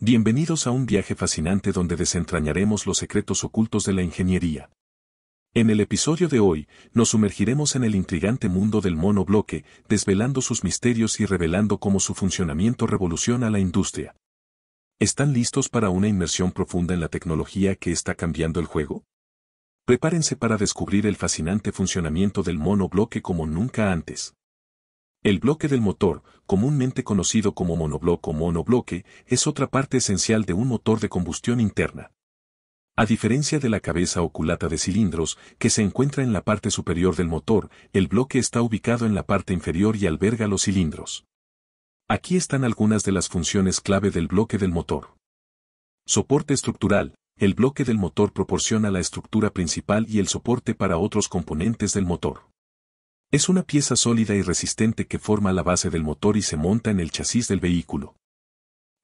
Bienvenidos a un viaje fascinante donde desentrañaremos los secretos ocultos de la ingeniería. En el episodio de hoy, nos sumergiremos en el intrigante mundo del monobloque, desvelando sus misterios y revelando cómo su funcionamiento revoluciona la industria. ¿Están listos para una inmersión profunda en la tecnología que está cambiando el juego? Prepárense para descubrir el fascinante funcionamiento del monobloque como nunca antes. El bloque del motor, comúnmente conocido como monobloque o monobloque, es otra parte esencial de un motor de combustión interna. A diferencia de la cabeza o culata de cilindros, que se encuentra en la parte superior del motor, el bloque está ubicado en la parte inferior y alberga los cilindros. Aquí están algunas de las funciones clave del bloque del motor. Soporte estructural. El bloque del motor proporciona la estructura principal y el soporte para otros componentes del motor. Es una pieza sólida y resistente que forma la base del motor y se monta en el chasis del vehículo.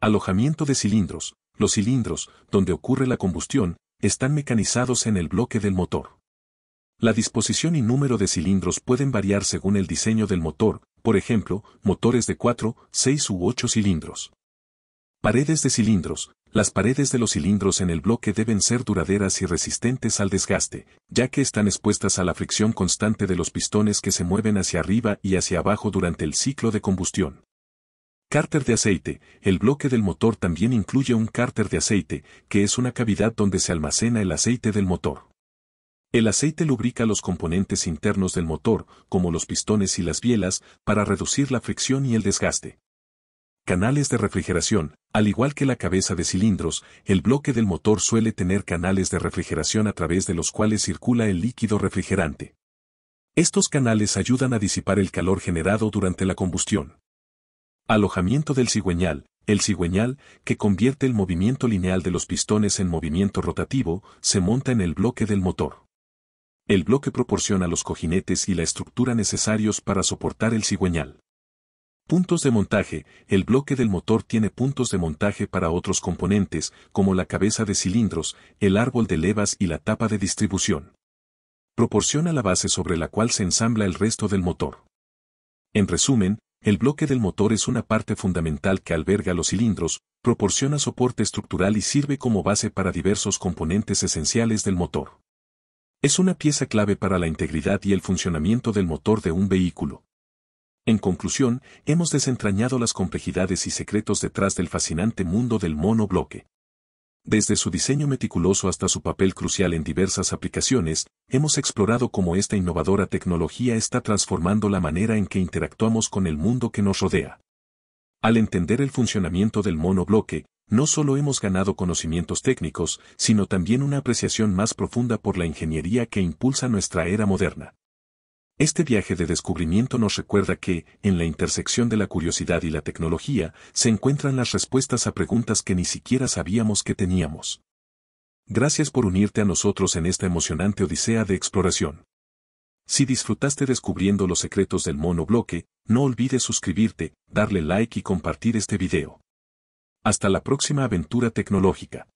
Alojamiento de cilindros. Los cilindros, donde ocurre la combustión, están mecanizados en el bloque del motor. La disposición y número de cilindros pueden variar según el diseño del motor, por ejemplo, motores de 4, 6 u 8 cilindros. Paredes de cilindros, las paredes de los cilindros en el bloque deben ser duraderas y resistentes al desgaste, ya que están expuestas a la fricción constante de los pistones que se mueven hacia arriba y hacia abajo durante el ciclo de combustión. Cárter de aceite. El bloque del motor también incluye un cárter de aceite, que es una cavidad donde se almacena el aceite del motor. El aceite lubrica los componentes internos del motor, como los pistones y las bielas, para reducir la fricción y el desgaste canales de refrigeración, al igual que la cabeza de cilindros, el bloque del motor suele tener canales de refrigeración a través de los cuales circula el líquido refrigerante. Estos canales ayudan a disipar el calor generado durante la combustión. Alojamiento del cigüeñal. El cigüeñal, que convierte el movimiento lineal de los pistones en movimiento rotativo, se monta en el bloque del motor. El bloque proporciona los cojinetes y la estructura necesarios para soportar el cigüeñal. Puntos de montaje. El bloque del motor tiene puntos de montaje para otros componentes, como la cabeza de cilindros, el árbol de levas y la tapa de distribución. Proporciona la base sobre la cual se ensambla el resto del motor. En resumen, el bloque del motor es una parte fundamental que alberga los cilindros, proporciona soporte estructural y sirve como base para diversos componentes esenciales del motor. Es una pieza clave para la integridad y el funcionamiento del motor de un vehículo. En conclusión, hemos desentrañado las complejidades y secretos detrás del fascinante mundo del monobloque. Desde su diseño meticuloso hasta su papel crucial en diversas aplicaciones, hemos explorado cómo esta innovadora tecnología está transformando la manera en que interactuamos con el mundo que nos rodea. Al entender el funcionamiento del monobloque, no solo hemos ganado conocimientos técnicos, sino también una apreciación más profunda por la ingeniería que impulsa nuestra era moderna. Este viaje de descubrimiento nos recuerda que, en la intersección de la curiosidad y la tecnología, se encuentran las respuestas a preguntas que ni siquiera sabíamos que teníamos. Gracias por unirte a nosotros en esta emocionante odisea de exploración. Si disfrutaste descubriendo los secretos del monobloque, no olvides suscribirte, darle like y compartir este video. Hasta la próxima aventura tecnológica.